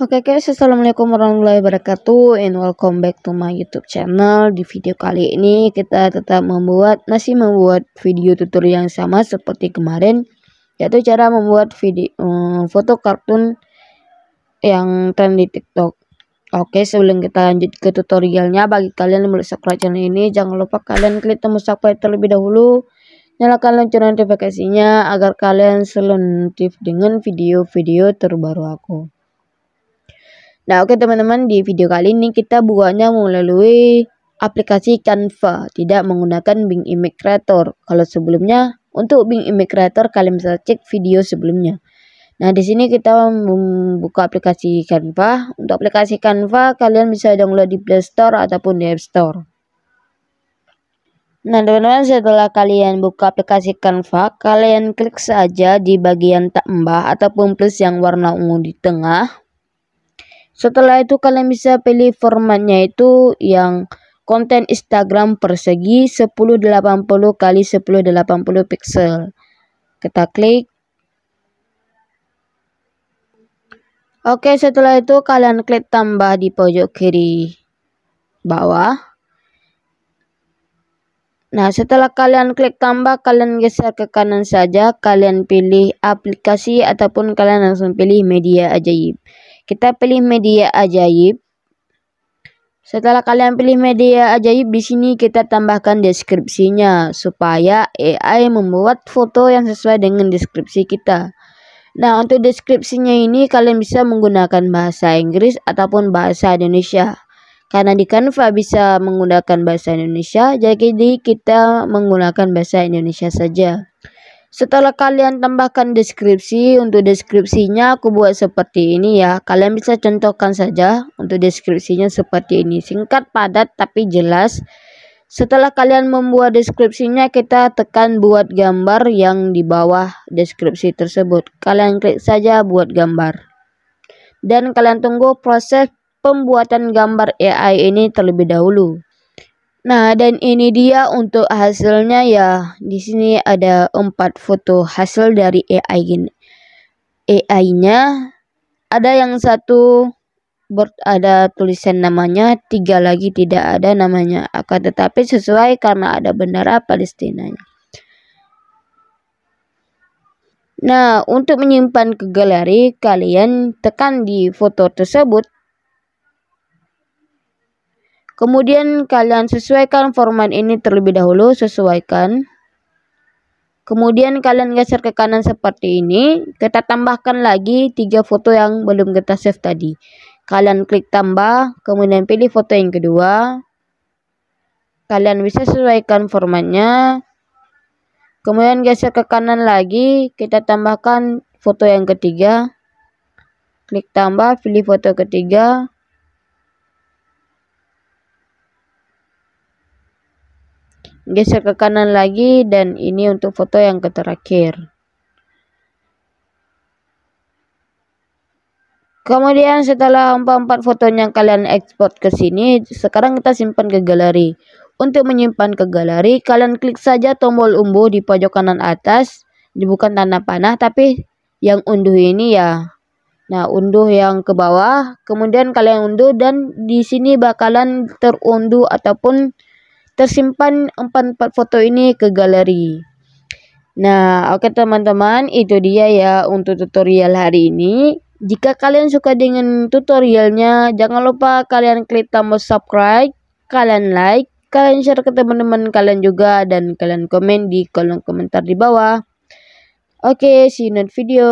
Oke okay guys, assalamualaikum warahmatullahi wabarakatuh and welcome back to my youtube channel Di video kali ini kita tetap membuat, masih membuat video tutorial yang sama seperti kemarin Yaitu cara membuat video um, foto kartun yang trend di tiktok Oke okay, sebelum kita lanjut ke tutorialnya bagi kalian yang belum subscribe channel ini Jangan lupa kalian klik tombol subscribe terlebih dahulu Nyalakan lonceng notifikasinya agar kalian selalu notif dengan video-video terbaru aku Nah oke teman-teman di video kali ini kita buatnya melalui aplikasi Canva tidak menggunakan Bing Image Creator. Kalau sebelumnya untuk Bing Image Creator kalian bisa cek video sebelumnya. Nah, di sini kita membuka aplikasi Canva. Untuk aplikasi Canva kalian bisa download di Play Store ataupun di App Store. Nah, teman-teman setelah kalian buka aplikasi Canva, kalian klik saja di bagian tambah ataupun plus yang warna ungu di tengah. Setelah itu kalian bisa pilih formatnya itu yang konten Instagram persegi 1080 kali 1080 pixel. Kita klik. Oke, setelah itu kalian klik tambah di pojok kiri bawah. Nah, setelah kalian klik tambah, kalian geser ke kanan saja. Kalian pilih aplikasi ataupun kalian langsung pilih media ajaib. Kita pilih media ajaib. Setelah kalian pilih media ajaib, di sini kita tambahkan deskripsinya supaya AI membuat foto yang sesuai dengan deskripsi kita. Nah, untuk deskripsinya ini kalian bisa menggunakan bahasa Inggris ataupun bahasa Indonesia. Karena di Canva bisa menggunakan bahasa Indonesia, jadi kita menggunakan bahasa Indonesia saja. Setelah kalian tambahkan deskripsi, untuk deskripsinya aku buat seperti ini ya. Kalian bisa contohkan saja untuk deskripsinya seperti ini. Singkat, padat, tapi jelas. Setelah kalian membuat deskripsinya, kita tekan buat gambar yang di bawah deskripsi tersebut. Kalian klik saja buat gambar. Dan kalian tunggu proses pembuatan gambar AI ini terlebih dahulu. Nah, dan ini dia untuk hasilnya ya. Di sini ada empat foto hasil dari AI gini. AI-nya ada yang satu ber, ada tulisan namanya, tiga lagi tidak ada namanya. Akan tetapi sesuai karena ada bendera Palestina. Nah, untuk menyimpan ke galeri, kalian tekan di foto tersebut Kemudian kalian sesuaikan format ini terlebih dahulu, sesuaikan. Kemudian kalian geser ke kanan seperti ini. Kita tambahkan lagi tiga foto yang belum kita save tadi. Kalian klik tambah, kemudian pilih foto yang kedua. Kalian bisa sesuaikan formatnya. Kemudian geser ke kanan lagi, kita tambahkan foto yang ketiga. Klik tambah, pilih foto ketiga. geser ke kanan lagi dan ini untuk foto yang terakhir Kemudian setelah empat-empat yang kalian export ke sini, sekarang kita simpan ke galeri. Untuk menyimpan ke galeri, kalian klik saja tombol umbu di pojok kanan atas, bukan tanda panah, tapi yang unduh ini ya. Nah, unduh yang ke bawah, kemudian kalian unduh dan di sini bakalan terunduh ataupun tersimpan empat-empat foto ini ke galeri. Nah, oke okay, teman-teman, itu dia ya untuk tutorial hari ini. Jika kalian suka dengan tutorialnya, jangan lupa kalian klik tombol subscribe, kalian like, kalian share ke teman-teman kalian juga, dan kalian komen di kolom komentar di bawah. Oke, okay, see you next video.